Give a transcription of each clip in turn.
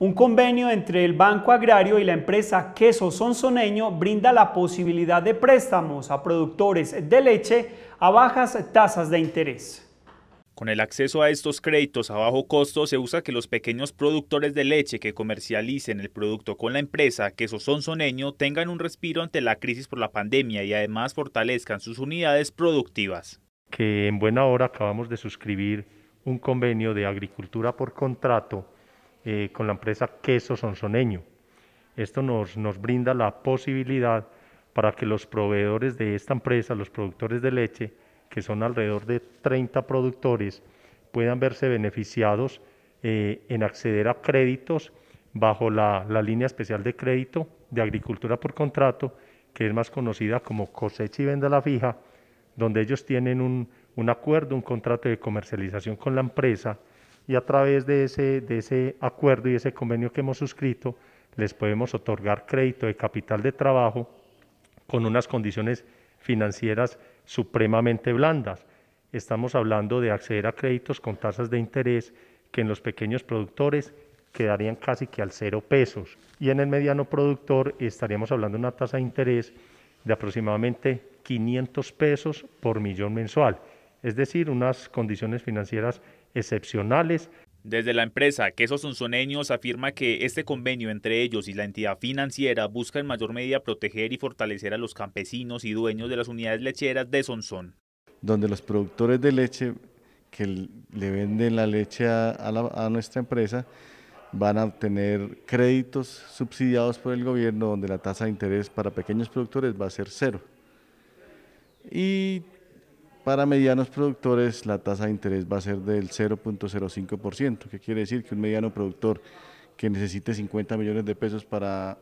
Un convenio entre el Banco Agrario y la empresa Queso Sonsoneño brinda la posibilidad de préstamos a productores de leche a bajas tasas de interés. Con el acceso a estos créditos a bajo costo se usa que los pequeños productores de leche que comercialicen el producto con la empresa Queso Sonsoneño tengan un respiro ante la crisis por la pandemia y además fortalezcan sus unidades productivas. Que en buena hora acabamos de suscribir un convenio de agricultura por contrato eh, con la empresa Queso Sonsoneño. Esto nos, brinda la posibilidad para que los proveedores de esta empresa, los productores de leche, que son alrededor de 30 productores, puedan verse beneficiados eh, en acceder a créditos bajo la, línea especial de crédito de agricultura por contrato, que es más conocida como cosecha y venda la fija, donde ellos tienen un acuerdo, un contrato de comercialización con la empresa y a través de ese, de ese acuerdo y ese convenio que hemos suscrito, les podemos otorgar crédito de capital de trabajo con unas condiciones financieras supremamente blandas. Estamos hablando de acceder a créditos con tasas de interés que en los pequeños productores quedarían casi que al cero pesos y en el mediano productor estaríamos hablando de una tasa de interés de aproximadamente 500 pesos por millón mensual, es decir, unas condiciones financieras excepcionales. Desde la empresa Quesos Sonsoneños afirma que este convenio entre ellos y la entidad financiera busca en mayor medida proteger y fortalecer a los campesinos y dueños de las unidades lecheras de Sonsón. Donde los productores de leche que le venden la leche a, a nuestra empresa van a obtener créditos subsidiados por el gobierno donde la tasa de interés para pequeños productores va a ser cero. Y para medianos productores la tasa de interés va a ser del 0.05%, que quiere decir que un mediano productor que necesite 50 millones de pesos para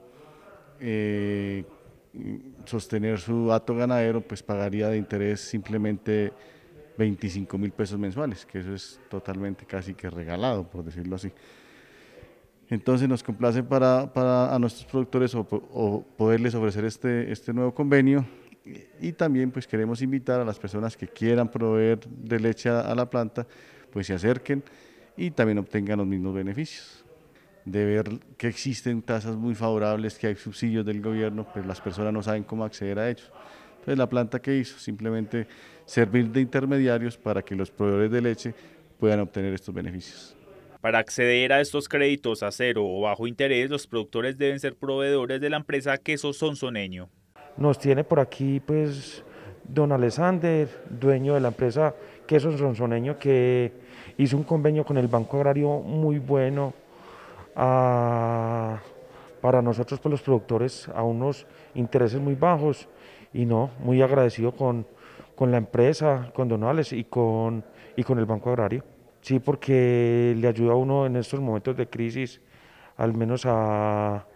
eh, sostener su hato ganadero, pues pagaría de interés simplemente 25 mil pesos mensuales, que eso es totalmente casi que regalado, por decirlo así. Entonces nos complace para, a nuestros productores poderles ofrecer este, este nuevo convenio y también pues queremos invitar a las personas que quieran proveer de leche a, la planta, pues se acerquen y también obtengan los mismos beneficios. De ver que existen tasas muy favorables, que hay subsidios del gobierno, pero pues, las personas no saben cómo acceder a ellos. Entonces la planta que hizo, simplemente servir de intermediarios para que los proveedores de leche puedan obtener estos beneficios. Para acceder a estos créditos a cero o bajo interés, los productores deben ser proveedores de la empresa Queso Sonsoneño. Nos tiene por aquí pues don Alexander, dueño de la empresa Quesos ronzoneño que hizo un convenio con el Banco Agrario muy bueno ah, para nosotros, por pues, los productores, a unos intereses muy bajos. Y no, muy agradecido con, con la empresa, con don y con, y con el Banco Agrario. Sí, porque le ayuda a uno en estos momentos de crisis, al menos a,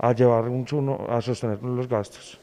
a llevar un, chuno a sostener los gastos.